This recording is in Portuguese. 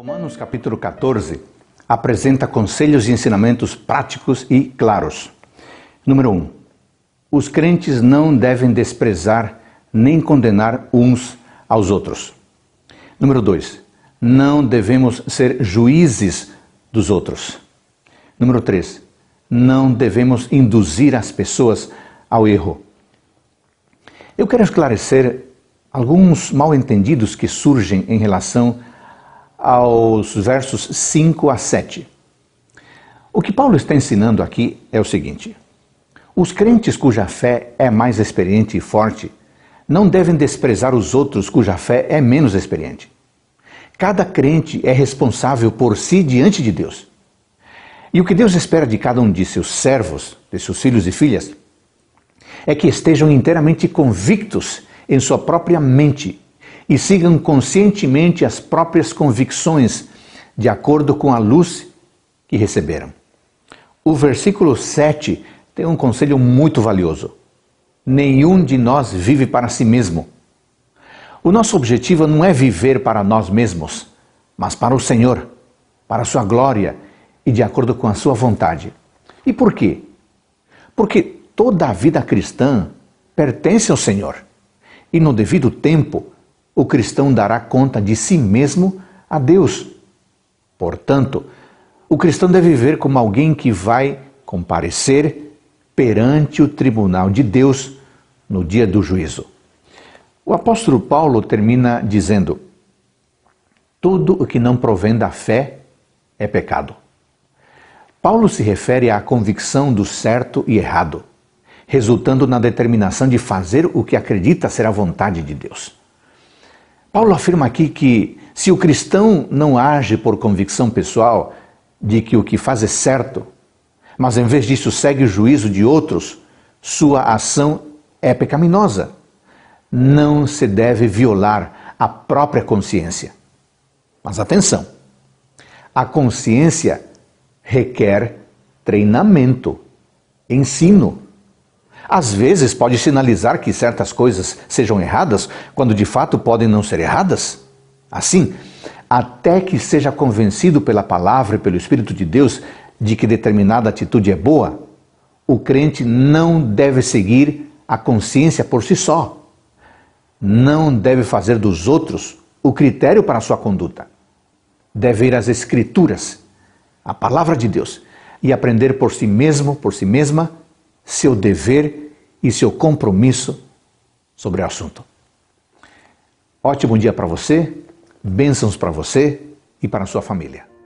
Romanos capítulo 14 apresenta conselhos e ensinamentos práticos e claros. Número 1. Um, os crentes não devem desprezar nem condenar uns aos outros. Número 2. Não devemos ser juízes dos outros. Número 3. Não devemos induzir as pessoas ao erro. Eu quero esclarecer alguns mal entendidos que surgem em relação aos versos 5 a 7. O que Paulo está ensinando aqui é o seguinte: os crentes cuja fé é mais experiente e forte não devem desprezar os outros cuja fé é menos experiente. Cada crente é responsável por si diante de Deus. E o que Deus espera de cada um de seus servos, de seus filhos e filhas, é que estejam inteiramente convictos em sua própria mente e sigam conscientemente as próprias convicções, de acordo com a luz que receberam. O versículo 7 tem um conselho muito valioso. Nenhum de nós vive para si mesmo. O nosso objetivo não é viver para nós mesmos, mas para o Senhor, para a Sua glória e de acordo com a Sua vontade. E por quê? Porque toda a vida cristã pertence ao Senhor e, no devido tempo, o cristão dará conta de si mesmo a Deus. Portanto, o cristão deve viver como alguém que vai comparecer perante o tribunal de Deus no dia do juízo. O apóstolo Paulo termina dizendo: Tudo o que não provém da fé é pecado. Paulo se refere à convicção do certo e errado, resultando na determinação de fazer o que acredita ser a vontade de Deus. Paulo afirma aqui que se o cristão não age por convicção pessoal de que o que faz é certo, mas em vez disso segue o juízo de outros, sua ação é pecaminosa. Não se deve violar a própria consciência. Mas atenção! A consciência requer treinamento, ensino às vezes pode sinalizar que certas coisas sejam erradas, quando de fato podem não ser erradas. Assim, até que seja convencido pela palavra e pelo Espírito de Deus de que determinada atitude é boa, o crente não deve seguir a consciência por si só. Não deve fazer dos outros o critério para a sua conduta. Deve ir às Escrituras, à palavra de Deus, e aprender por si mesmo, por si mesma, seu dever e seu compromisso sobre o assunto. Ótimo dia para você, bênçãos para você e para a sua família.